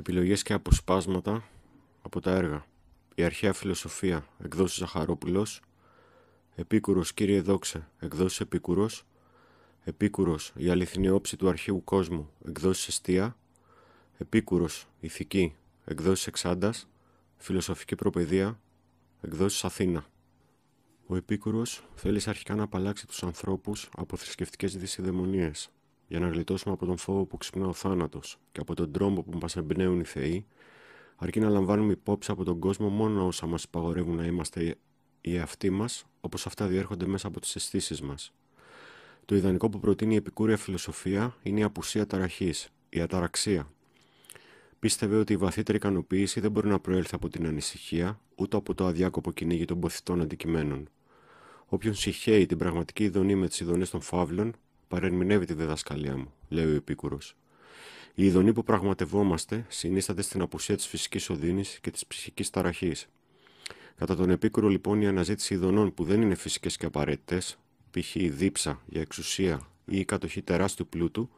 Επιλογές και αποσπάσματα από τα έργα. Η αρχαία φιλοσοφία, εκδόσεις Ζαχαρόπουλος. Επίκουρος, κύριε Δόξε, εκδόσεις Επίκουρος. Επίκουρος, η αληθινή όψη του αρχαίου κόσμου, εκδόσεις Εστία. Επίκουρος, ηθική, εκδόσεις Εξάντας. Φιλοσοφική προπαιδεία, εκδόσεις Αθήνα. Ο Επίκουρος θέλει αρχικά να απαλλάξει τους ανθρώπους από θρησκευτικές δυσιδαιμονίες, για να γλιτώσουμε από τον φόβο που ξυπνά ο θάνατος και από τον τρόμο που μας εμπνέουν οι Θεοί, αρκεί να λαμβάνουμε υπόψη από τον κόσμο μόνο όσα μας υπαγορεύουν να είμαστε οι εαυτοί μας, όπως αυτά διέρχονται μέσα από τις αισθήσεις μας. Το ιδανικό που προτείνει η επικούρια φιλοσοφία είναι η απουσία ταραχής, η αταραξία. Πίστευε ότι η βαθύτερη ικανοποίηση δεν μπορεί να προέλθει από την ανησυχία, ούτε από το αδιάκοπο κυνήγι των ποθητών αντικειμένων. Όποιον συχαίει την πραγματική ειδονή με τις ειδονές των φαύλων, παρερμηνεύει τη διδασκαλία μου, λέει ο Επίκουρος. Η ειδονή που πραγματευόμαστε συνίσταται στην απουσία της φυσικής οδύνης και της ψυχικής ταραχής. Κατά τον Επίκουρο, λοιπόν, η αναζήτηση ειδονών που δεν είναι φυσικές και απαραίτητες, π.χ. η δίψα για εξουσία ή η κατοχή τεράστιου πλούτου,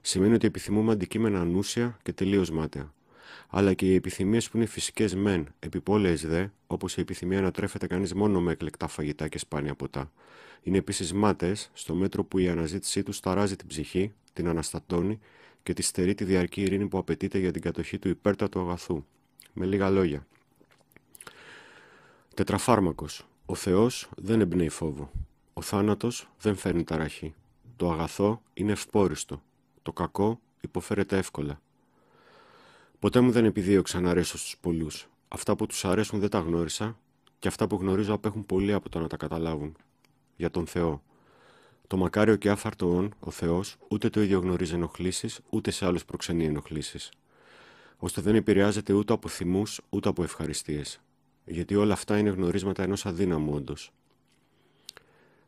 σημαίνει ότι επιθυμούμε αντικείμενα ανούσια και τελείως μάταια αλλά και οι επιθυμίες που είναι φυσικές μεν, επιπόλαιες δε, όπως η επιθυμία να τρέφεται κανείς μόνο με εκλεκτά φαγητά και σπάνια ποτά, είναι επίσης μάτε στο μέτρο που η αναζήτησή τους ταράζει την ψυχή, την αναστατώνει και τη στερεί τη διαρκή ειρήνη που απαιτείται για την κατοχή του υπέρτατου αγαθού. Με λίγα λόγια. Τετραφάρμακος. Ο Θεός δεν εμπνέει φόβο. Ο θάνατος δεν φέρνει ταραχή. Το αγαθό είναι ευπόριστο. Το κακό υποφέρεται εύκολα. Ποτέ μου δεν επιδίωξα να αρέσω στους πολλούς. Αυτά που τους αρέσουν δεν τα γνώρισα και αυτά που γνωρίζω απέχουν πολύ από το να τα καταλάβουν. Για τον Θεό. Το μακάριο και άφαρτο όν, ο Θεός, ούτε το ίδιο γνωρίζει ενοχλήσεις, ούτε σε άλλους προξενεί ενοχλήσεις. ώστε δεν επηρεάζεται ούτε από θυμούς, ούτε από ευχαριστίες. Γιατί όλα αυτά είναι γνωρίσματα ενός αδύναμου όντως,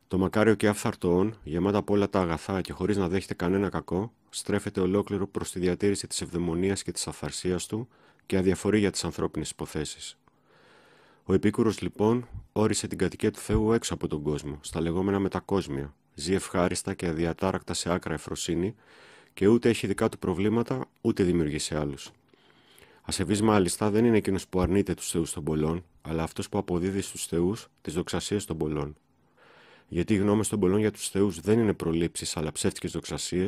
το μακάριο και όν, γεμάτα από όλα τα αγαθά και χωρίς να δέχεται κανένα κακό, στρέφεται ολόκληρο προς τη διατήρηση της ευδαιμονίας και της αυθαρσία του και αδιαφορεί για τις ανθρώπινες υποθέσεις. Ο Επίκουρος λοιπόν όρισε την κατοικία του Θεού έξω από τον κόσμο, στα λεγόμενα μετακόσμια. Ζει ευχάριστα και αδιατάρακτα σε άκρα εφροσύνη και ούτε έχει δικά του προβλήματα, ούτε δημιουργεί σε άλλους. Ασεβής μάλιστα δεν είναι εκείνος που αρνείται τους Θεούς των πολλών, αλλά αυτός που αποδίδει στους Θεούς τις δοξασίες των πολλών γιατί οι γνώμες των πολλών για τους θεούς δεν είναι προλήψεις αλλά ψεύτικες δοξασίες,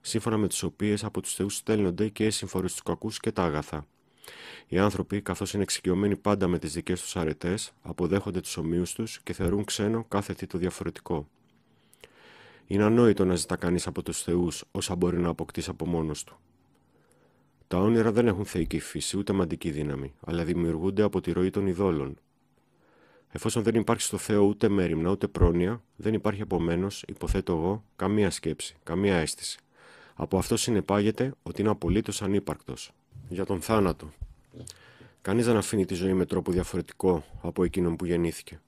σύμφωνα με τις οποίες από τους θεούς στέλνονται και οι συμφορέ τους κακούς και τα άγαθα. Οι άνθρωποι, καθώς είναι εξοικειωμένοι πάντα με τις δικές τους αρετές, αποδέχονται τους ομοίους τους και θεωρούν ξένο κάθε τι το διαφορετικό. Είναι ανόητο να ζητά κανείς από τους θεούς όσα μπορεί να αποκτήσει από μόνος του. Τα όνειρα δεν έχουν θεϊκή φύση ούτε μαντική δύναμη, αλλά δημιουργούνται από τη ροή των ειδόλων, Εφόσον δεν υπάρχει στο Θεό ούτε μέρημνα ούτε πρόνοια, δεν υπάρχει επομένω, υποθέτω εγώ, καμία σκέψη, καμία αίσθηση. Από αυτό συνεπάγεται ότι είναι απολύτως ανύπαρκτος. Για τον θάνατο. Κανείς δεν αφήνει τη ζωή με τρόπο διαφορετικό από εκείνον που γεννήθηκε.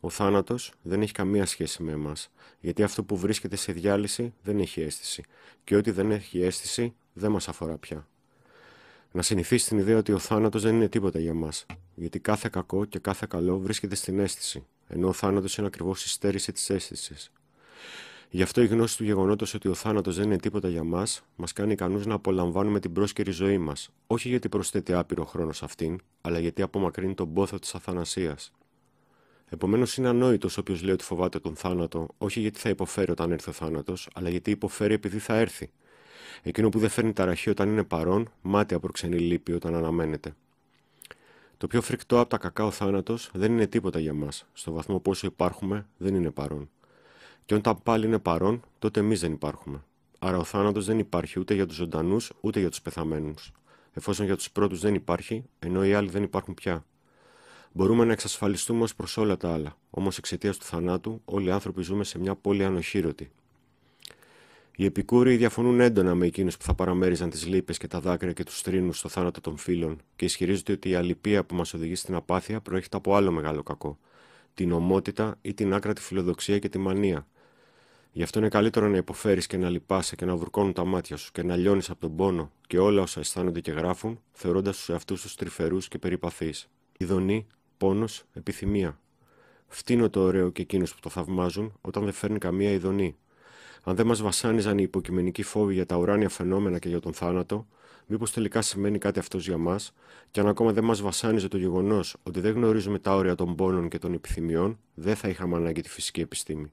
Ο θάνατος δεν έχει καμία σχέση με εμάς, γιατί αυτό που βρίσκεται σε διάλυση δεν έχει αίσθηση, και ό,τι δεν έχει αίσθηση δεν μας αφορά πια να συνηθίσει την ιδέα ότι ο θάνατος δεν είναι τίποτα για μας, γιατί κάθε κακό και κάθε καλό βρίσκεται στην αίσθηση, ενώ ο θάνατος είναι ακριβώς η στέρηση της αίσθησης. Γι' αυτό η γνώση του γεγονότος ότι ο θάνατος δεν είναι τίποτα για μας, μας κάνει ικανούς να απολαμβάνουμε την πρόσκαιρη ζωή μας, όχι γιατί προσθέτει άπειρο χρόνο σε αυτήν, αλλά γιατί απομακρύνει τον πόθο της αθανασίας. Επομένως, είναι ανόητος όποιος λέει ότι φοβάται τον θάνατο, όχι γιατί θα υποφέρει όταν έρθει ο θάνατος, αλλά γιατί υποφέρει επειδή θα έρθει, εκείνο που δεν φέρνει ταραχή όταν είναι παρόν, μάτια προξενεί λύπη όταν αναμένεται. Το πιο φρικτό από τα κακά ο θάνατος δεν είναι τίποτα για μας, στο βαθμό που όσο υπάρχουμε δεν είναι παρόν. Και όταν πάλι είναι παρόν, τότε εμείς δεν υπάρχουμε. Άρα ο θάνατος δεν υπάρχει ούτε για τους ζωντανούς ούτε για τους πεθαμένους. Εφόσον για τους πρώτους δεν υπάρχει, ενώ οι άλλοι δεν υπάρχουν πια. Μπορούμε να εξασφαλιστούμε ως προς όλα τα άλλα. Όμως εξαιτίας του θανάτου, όλοι οι άνθρωποι ζούμε σε μια πόλη ανοχήρωτη, οι επικούροι διαφωνούν έντονα με εκείνους που θα παραμέριζαν τις λύπες και τα δάκρυα και τους τρίνου στο θάνατο των φίλων και ισχυρίζονται ότι η αλυπία που μας οδηγεί στην απάθεια προέρχεται από άλλο μεγάλο κακό, την ομότητα ή την άκρατη φιλοδοξία και τη μανία. Γι' αυτό είναι καλύτερο να υποφέρεις και να λυπάσαι και να βουρκώνουν τα μάτια σου και να λιώνεις από τον πόνο και όλα όσα αισθάνονται και γράφουν, θεωρώντας τους εαυτούς τους τρυφερούς και περιπαθείς. Ιδονή, πόνος, επιθυμία. Φτύνω το ωραίο και εκείνους που το θαυμάζουν όταν δεν φέρνει καμία ειδονή αν δεν μας βασάνιζαν οι υποκειμενικοί φόβοι για τα ουράνια φαινόμενα και για τον θάνατο, μήπως τελικά σημαίνει κάτι αυτό για μας, και αν ακόμα δεν μας βασάνιζε το γεγονός ότι δεν γνωρίζουμε τα όρια των πόνων και των επιθυμιών, δεν θα είχαμε ανάγκη τη φυσική επιστήμη.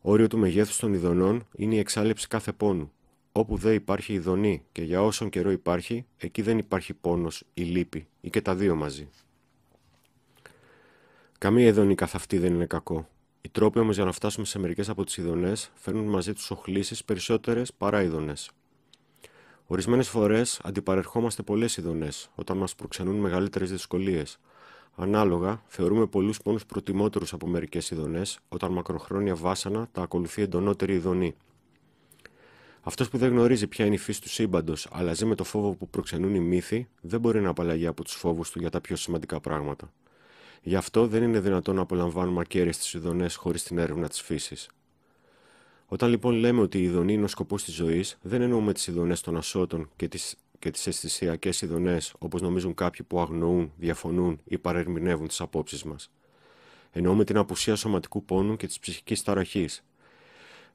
Όριο του μεγέθους των ειδονών είναι η εξάλληψη κάθε πόνου. Όπου δεν υπάρχει ειδονή και για όσον καιρό υπάρχει, εκεί δεν υπάρχει πόνος ή λύπη ή και τα δύο μαζί. Καμία ειδονή καθ' αυτή δεν είναι κακό, οι τρόποι όμως για να φτάσουμε σε μερικές από τις ειδονές φέρνουν μαζί τους οχλήσεις περισσότερες παρά ειδονές. Ορισμένες φορές αντιπαρερχόμαστε πολλές ειδονές όταν μας προξενούν μεγαλύτερες δυσκολίες. Ανάλογα, θεωρούμε πολλούς πόνους προτιμότερους από μερικές ειδονές όταν μακροχρόνια βάσανα τα ακολουθεί εντονότερη ειδονή. Αυτός που δεν γνωρίζει ποια είναι η φύση του σύμπαντος, αλλά ζει με το φόβο που προξενούν οι μύθοι, δεν μπορεί να απαλλαγεί από τους φόβους του για τα πιο σημαντικά πράγματα. Γι' αυτό δεν είναι δυνατόν να απολαμβάνουμε ακέραιες τις ειδονές χωρίς την έρευνα της φύσης. Όταν λοιπόν λέμε ότι η ειδονή είναι ο σκοπός της ζωής, δεν εννοούμε τις ειδονές των ασώτων και τις και τις αισθησιακές ειδονές, όπως νομίζουν κάποιοι που αγνοούν, διαφωνούν ή παρερμηνεύουν τις απόψεις μας. Εννοούμε την απουσία σωματικού πόνου και της ψυχικής ταραχής,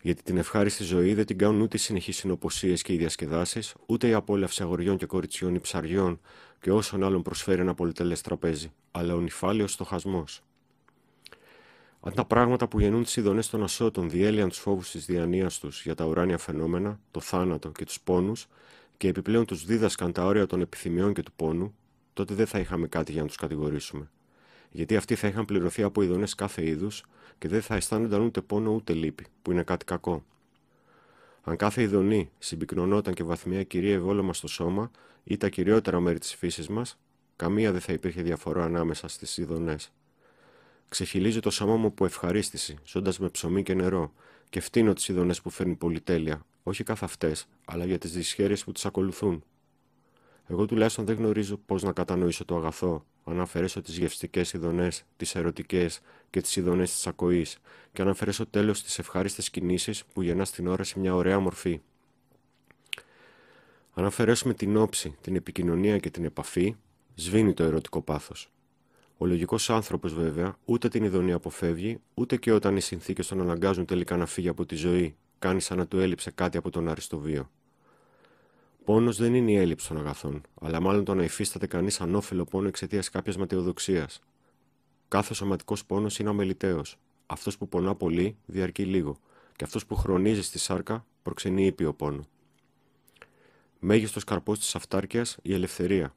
γιατί την ευχάριστη ζωή δεν την κάνουν ούτε οι συνεχείς συνοποσίε και οι διασκεδάσεις, ούτε η απόλαυση αγοριών και κοριτσιών ή ψαριών και όσων άλλων προσφέρει ένα πολυτελές τραπέζι, αλλά ο νυφάλιο στοχασμός. Αν τα πράγματα που γεννούν τις ειδονές των ασώτων διέλυαν τους φόβους της διανίας τους για τα ουράνια φαινόμενα, το θάνατο και τους πόνους, και επιπλέον τους δίδασκαν τα όρια των επιθυμιών και του πόνου, τότε δεν θα είχαμε κάτι για να τους κατηγορήσουμε γιατί αυτοί θα είχαν πληρωθεί από ειδονές κάθε είδους και δεν θα αισθάνονταν ούτε πόνο ούτε λύπη, που είναι κάτι κακό. Αν κάθε ειδονή συμπυκνωνόταν και βαθμία κυρίευε όλο μας το σώμα ή τα κυριότερα μέρη της φύσης μας, καμία δεν θα υπήρχε διαφορά ανάμεσα στις ειδονές. Ξεχυλίζει το σώμα μου από ευχαρίστηση, ζώντας με ψωμί και νερό, και φτύνω τις ειδονές που φέρνει πολυτέλεια, όχι καθ' αυτές, αλλά για τις δυσχέρειες που τις ακολουθούν. Εγώ τουλάχιστον δεν γνωρίζω πώς να κατανοήσω το αγαθό, αν αφαιρέσω τις γευστικές ειδονές, τις ερωτικές και τις ειδονές της ακοής, και αν αφαιρέσω τέλος τις ευχάριστες κινήσεις που γεννά στην ώρα σε μια ωραία μορφή. Αν αφαιρέσουμε την όψη, την επικοινωνία και την επαφή, σβήνει το ερωτικό πάθος. Ο λογικός άνθρωπος, βέβαια, ούτε την ειδονή αποφεύγει, ούτε και όταν οι συνθήκες τον αναγκάζουν τελικά να φύγει από τη ζωή, κάνει σαν να του έλειψε κάτι από τον αριστοβίο πόνος δεν είναι η έλλειψη των αγαθών, αλλά μάλλον το να υφίσταται κανείς ανώφελο πόνο εξαιτίας κάποιας ματαιοδοξίας. Κάθε σωματικός πόνος είναι αμεληταίο. Αυτός που πονά πολύ διαρκεί λίγο, και αυτός που χρονίζει στη σάρκα προξενεί ήπιο πόνο. Μέγιστος καρπός της αυτάρκειας η ελευθερία.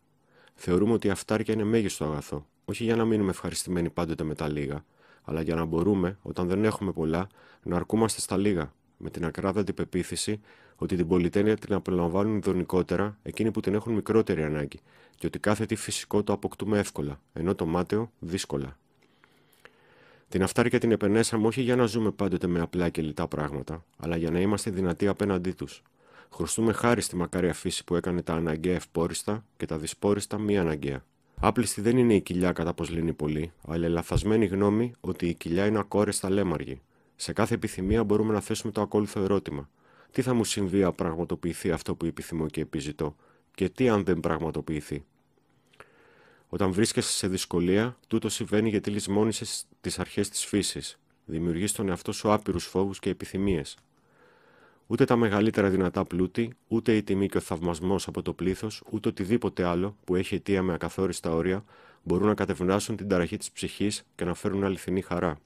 Θεωρούμε ότι η αυτάρκεια είναι μέγιστο αγαθό, όχι για να μείνουμε ευχαριστημένοι πάντοτε με τα λίγα, αλλά για να μπορούμε, όταν δεν έχουμε πολλά, να αρκούμαστε στα λίγα με την ακράδαντη πεποίθηση ότι την πολυτέλεια την απολαμβάνουν ειδονικότερα εκείνοι που την έχουν μικρότερη ανάγκη και ότι κάθε τι φυσικό το αποκτούμε εύκολα, ενώ το μάταιο δύσκολα. Την αυτάρκεια την επενέσαμε όχι για να ζούμε πάντοτε με απλά και λιτά πράγματα, αλλά για να είμαστε δυνατοί απέναντί τους. Χρωστούμε χάρη στη μακάρια φύση που έκανε τα αναγκαία ευπόριστα και τα δυσπόριστα μη αναγκαία. Άπληστη δεν είναι η κοιλιά κατά πως λύνει πολύ, αλλά η λαθασμένη γνώμη ότι η κοιλιά είναι ακόρεστα λέμαργη, σε κάθε επιθυμία μπορούμε να θέσουμε το ακόλουθο ερώτημα. Τι θα μου συμβεί αν πραγματοποιηθεί αυτό που επιθυμώ και επιζητώ, και τι αν δεν πραγματοποιηθεί. Όταν βρίσκεσαι σε δυσκολία, τούτο συμβαίνει γιατί λησμόνισε τις αρχές της φύσης. Δημιουργείς στον εαυτό σου άπειρους φόβους και επιθυμίες. Ούτε τα μεγαλύτερα δυνατά πλούτη, ούτε η τιμή και ο θαυμασμός από το πλήθος, ούτε οτιδήποτε άλλο που έχει αιτία με ακαθόριστα όρια, μπορούν να κατευνάσουν την ταραχή της ψυχής και να φέρουν αληθινή χαρά.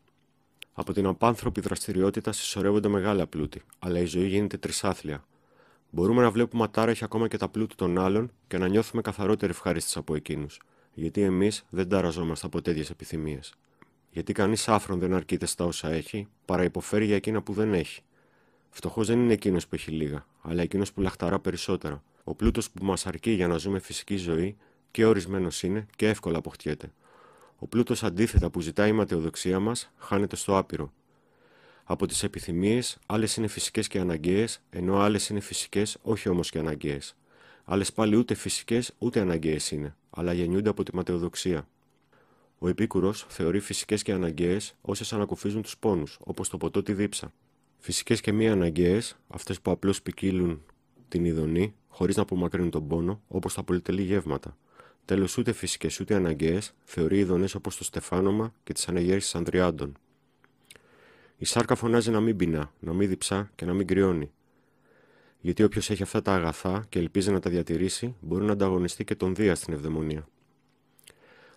Από την απάνθρωπη δραστηριότητα συσσωρεύονται μεγάλα πλούτη, αλλά η ζωή γίνεται τρισάθλια. Μπορούμε να βλέπουμε ατάραχη ακόμα και τα πλούτη των άλλων και να νιώθουμε καθαρότερη ευχαρίστηση από εκείνους, γιατί εμείς δεν ταραζόμαστε από τέτοιες επιθυμίες. Γιατί κανείς άφρον δεν αρκείται στα όσα έχει, παρά υποφέρει για εκείνα που δεν έχει. Φτωχός δεν είναι εκείνος που έχει λίγα, αλλά εκείνος που λαχταρά περισσότερα. Ο πλούτος που μας αρκεί για να ζούμε φυσική ζωή και ορισμένος είναι και εύκολα αποκτιέται. Ο πλούτος αντίθετα που ζητάει η ματαιοδοξία μας χάνεται στο άπειρο. Από τις επιθυμίες, άλλες είναι φυσικές και αναγκαίες, ενώ άλλες είναι φυσικές, όχι όμως και αναγκαίες. Άλλες πάλι ούτε φυσικές, ούτε αναγκαίες είναι, αλλά γεννιούνται από τη ματαιοδοξία. Ο Επίκουρος θεωρεί φυσικές και αναγκαίες όσες ανακουφίζουν τους πόνους, όπως το ποτό τη δίψα. Φυσικές και μη αναγκαίες, αυτές που απλώς ποικίλουν την ειδονή, χωρίς να απομακρύνουν τον πόνο, όπως τα πολυτελή γεύματα. Τέλος, ούτε φυσικές ούτε αναγκαίες, θεωρεί ειδονές όπως το στεφάνωμα και τις αναγέρσεις Ανδριάντων. Η σάρκα φωνάζει να μην πεινά, να μην διψά και να μην κρυώνει. Γιατί όποιος έχει αυτά τα αγαθά και ελπίζει να τα διατηρήσει, μπορεί να ανταγωνιστεί και τον Δία στην ευδαιμονία.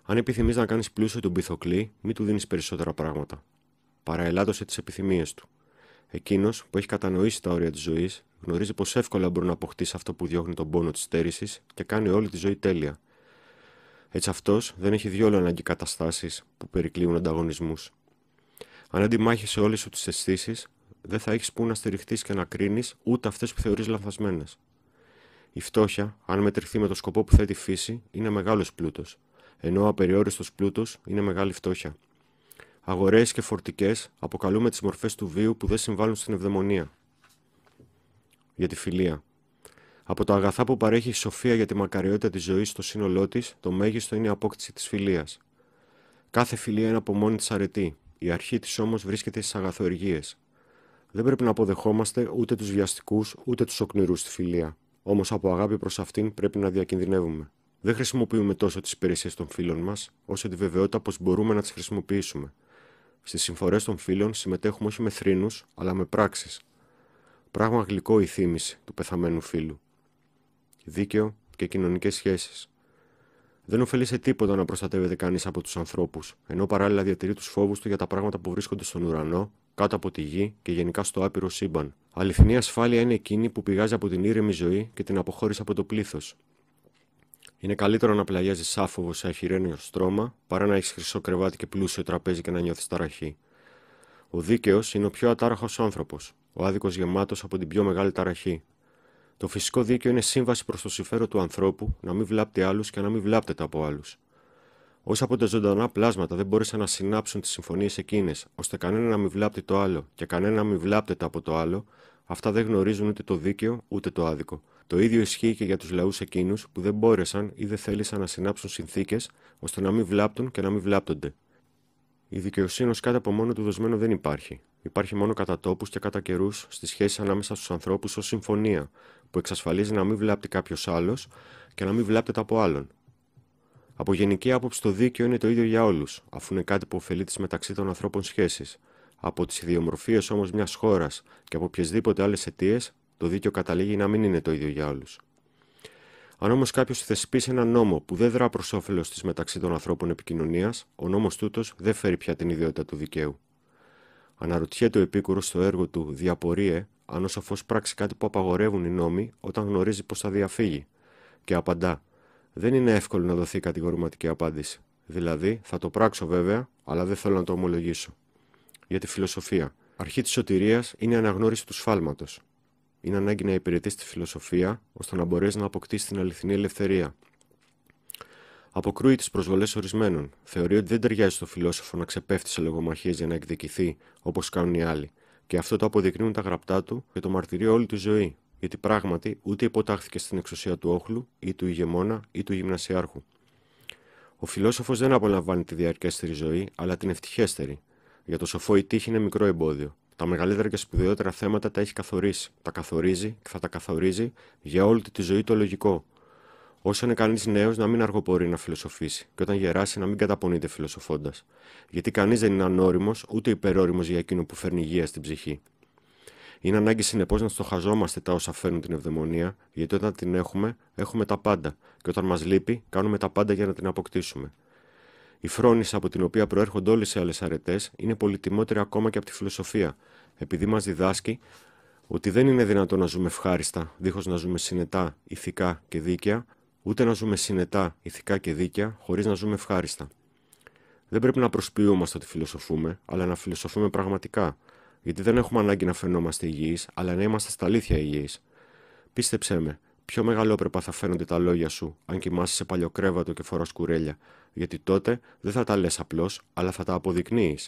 Αν επιθυμείς να κάνεις πλούσιο τον πυθοκλή, μην του δίνεις περισσότερα πράγματα. Παραελάτωσε τις επιθυμίες του. Εκείνος που έχει κατανοήσει τα όρια της ζωής, γνωρίζει πως εύκολα μπορεί να αποκτήσει αυτό που διώχνει τον πόνο της στέρησης και κάνει όλη τη ζωή τέλεια έτσι αυτός δεν έχει διόλου ανάγκη καταστάσεις που περικλείουν ανταγωνισμούς. Αν σε όλες σου τις αισθήσεις, δεν θα έχεις που να στηριχτείς και να κρίνεις ούτε αυτές που θεωρείς λανθασμένες. Η φτώχεια, αν μετρηθεί με το σκοπό που θέτει η φύση, είναι μεγάλος πλούτος, ενώ ο απεριόριστος πλούτος είναι μεγάλη φτώχεια. Αγορές και φορτικές αποκαλούμε τις μορφές του βίου που δεν συμβάλλουν στην ευδαιμονία. Για τη φιλία. Από τα αγαθά που παρέχει η σοφία για τη μακαριότητα της ζωής στο σύνολό της, το μέγιστο είναι η απόκτηση της φιλίας. Κάθε φιλία είναι από μόνη της αρετή. Η αρχή της όμως βρίσκεται στις αγαθοεργίες. Δεν πρέπει να αποδεχόμαστε ούτε τους βιαστικούς ούτε τους οκνηρούς στη φιλία. Όμως από αγάπη προς αυτήν πρέπει να διακινδυνεύουμε. Δεν χρησιμοποιούμε τόσο τις υπηρεσίες των φίλων μας, όσο τη βεβαιότητα πως μπορούμε να τις χρησιμοποιήσουμε. Στις συμφορές των φίλων συμμετέχουμε όχι με θρήνους, αλλά με πράξεις. Πράγμα γλυκό η θύμηση του πεθαμένου φίλου δίκαιο και κοινωνικές σχέσεις. Δεν ωφελεί σε τίποτα να προστατεύεται κανείς από τους ανθρώπους, ενώ παράλληλα διατηρεί τους φόβους του για τα πράγματα που βρίσκονται στον ουρανό, κάτω από τη γη και γενικά στο άπειρο σύμπαν. Αληθινή ασφάλεια είναι εκείνη που πηγάζει από την ήρεμη ζωή και την αποχώρηση από το πλήθος. Είναι καλύτερο να πλαγιάζει άφοβο σε αχυρένιο στρώμα παρά να έχεις χρυσό κρεβάτι και πλούσιο τραπέζι και να νιώθεις ταραχή. Ο δίκαιος είναι ο πιο ατάραχος άνθρωπος, ο άδικος γεμάτος από την πιο μεγάλη ταραχή, το φυσικό δίκαιο είναι σύμβαση προς το συμφέρον του ανθρώπου να μην βλάπτει άλλους και να μην βλάπτεται από άλλους. Όσα από τα ζωντανά πλάσματα δεν μπόρεσαν να συνάψουν τις συμφωνίες εκείνες, ώστε κανένα να μην βλάπτει το άλλο και κανένα να μην βλάπτεται από το άλλο, αυτά δεν γνωρίζουν ούτε το δίκαιο ούτε το άδικο. Το ίδιο ισχύει και για τους λαούς εκείνους που δεν μπόρεσαν ή δεν θέλησαν να συνάψουν συνθήκες ώστε να μην βλάπτουν και να μην βλάπτονται. Η δικαιοσύνη ως κάτι από μόνο του δοσμένο δεν υπάρχει. Υπάρχει μόνο κατά τόπους και κατά καιρούς στις σχέσεις ανάμεσα στους ανθρώπους ως συμφωνία, που εξασφαλίζει να μην βλάπτει κάποιος άλλος και να μην βλάπτεται από άλλον. Από γενική άποψη, το δίκαιο είναι το ίδιο για όλους, αφού είναι κάτι που ωφελεί τις μεταξύ των ανθρώπων σχέσεις. Από τις ιδιομορφίες όμως μιας χώρας και από οποιασδήποτε άλλες αιτίες, το δίκαιο καταλήγει να μην είναι το ίδιο για όλους. Αν όμως κάποιος θεσπίσει ένα νόμο που δεν δρά προς όφελος της μεταξύ των ανθρώπων επικοινωνίας, ο νόμος τούτος δεν φέρει πια την ιδιότητα του δικαίου. Αναρωτιέται ο επίκουρος στο έργο του Διαπορίε αν ο σοφό πράξει κάτι που απαγορεύουν οι νόμοι όταν γνωρίζει πως θα διαφύγει. Και απαντά. Δεν είναι εύκολο να δοθεί κατηγορηματική απάντηση. Δηλαδή, θα το πράξω βέβαια, αλλά δεν θέλω να το ομολογήσω. Για τη φιλοσοφία. Αρχή της σωτηρίας είναι η αναγνώριση του σφάλματος. Είναι ανάγκη να υπηρετείς τη φιλοσοφία ώστε να μπορέσεις να αποκτήσεις την αληθινή ελευθερία. Αποκρούει τις προσβολές ορισμένων. Θεωρεί ότι δεν ταιριάζει στο φιλόσοφο να ξεπέφτει σε λογομαχίες για να εκδικηθεί όπως κάνουν οι άλλοι και αυτό το αποδεικνύουν τα γραπτά του και το μαρτυρεί όλη τη ζωή. Γιατί πράγματι ούτε υποτάχθηκε στην εξουσία του όχλου ή του ηγεμόνα ή του γυμνασιάρχου. Ο φιλόσοφος δεν απολαμβάνει τη διαρκέστερη ζωή, αλλά την ευτυχέστερη. Για το σοφό η τύχη είναι μικρό εμπόδιο. Τα μεγαλύτερα και σπουδαιότερα θέματα τα έχει καθορίσει. Τα καθορίζει και θα τα καθορίζει για όλη τη ζωή το λογικό. Όσο είναι κανείς νέος, να μην αργοπορεί να φιλοσοφήσει, και όταν γεράσει να μην καταπονείται φιλοσοφώντας. Γιατί κανείς δεν είναι ανώριμος ούτε υπερόριμο για εκείνο που φέρνει υγεία στην ψυχή. Είναι ανάγκη συνεπώς να στοχαζόμαστε τα όσα φέρνουν την ευδαιμονία, γιατί όταν την έχουμε, έχουμε τα πάντα, και όταν μας λείπει, κάνουμε τα πάντα για να την αποκτήσουμε. Η φρόνηση από την οποία προέρχονται όλε οι άλλες αρετές είναι πολυτιμότερη ακόμα και από τη φιλοσοφία, επειδή μας διδάσκει ότι δεν είναι δυνατό να ζούμε ευχάριστα, δίχως να ζούμε συνετά, ηθικά και δίκαια, ούτε να ζούμε συνετά, ηθικά και δίκαια, χωρίς να ζούμε ευχάριστα. Δεν πρέπει να προσποιούμαστε ότι φιλοσοφούμε, αλλά να φιλοσοφούμε πραγματικά, γιατί δεν έχουμε ανάγκη να φαινόμαστε υγιείς, αλλά να είμαστε στα αλήθεια υγιείς. Πίστεψέ με, πιο μεγαλόπρεπα θα φαίνονται τα λόγια σου, αν κοιμάσαι σε παλιοκρέβατο και φοράς κουρέλια, γιατί τότε δεν θα τα λες απλώς, αλλά θα τα αποδεικνύεις.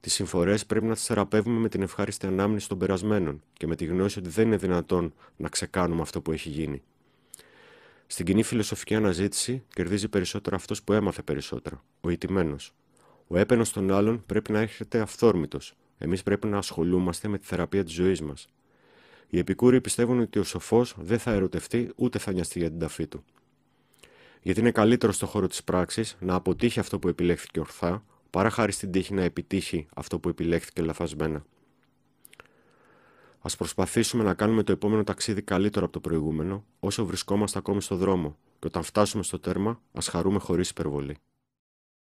Τις συμφορές πρέπει να τις θεραπεύουμε με την ευχάριστη ανάμνηση των περασμένων και με τη γνώση ότι δεν είναι δυνατόν να ξεκάνουμε αυτό που έχει γίνει. Στην κοινή φιλοσοφική αναζήτηση κερδίζει περισσότερο αυτός που έμαθε περισσότερο, ο ηττημένος. Ο έπαινος των άλλων πρέπει να έρχεται αυθόρμητος. Εμείς πρέπει να ασχολούμαστε με τη θεραπεία της ζωής μας. Οι επικούροι πιστεύουν ότι ο σοφός δεν θα ερωτευτεί ούτε θα νοιαστεί για την ταφή του. Γιατί είναι καλύτερο στον χώρο της πράξης να αποτύχει αυτό που επιλέχθηκε ορθά, παρά χάρη στην τύχη να επιτύχει αυτό που επιλέχθηκε λαθασμένα. Ας προσπαθήσουμε να κάνουμε το επόμενο ταξίδι καλύτερο από το προηγούμενο, όσο βρισκόμαστε ακόμη στο δρόμο, και όταν φτάσουμε στο τέρμα, ας χαρούμε χωρίς υπερβολή.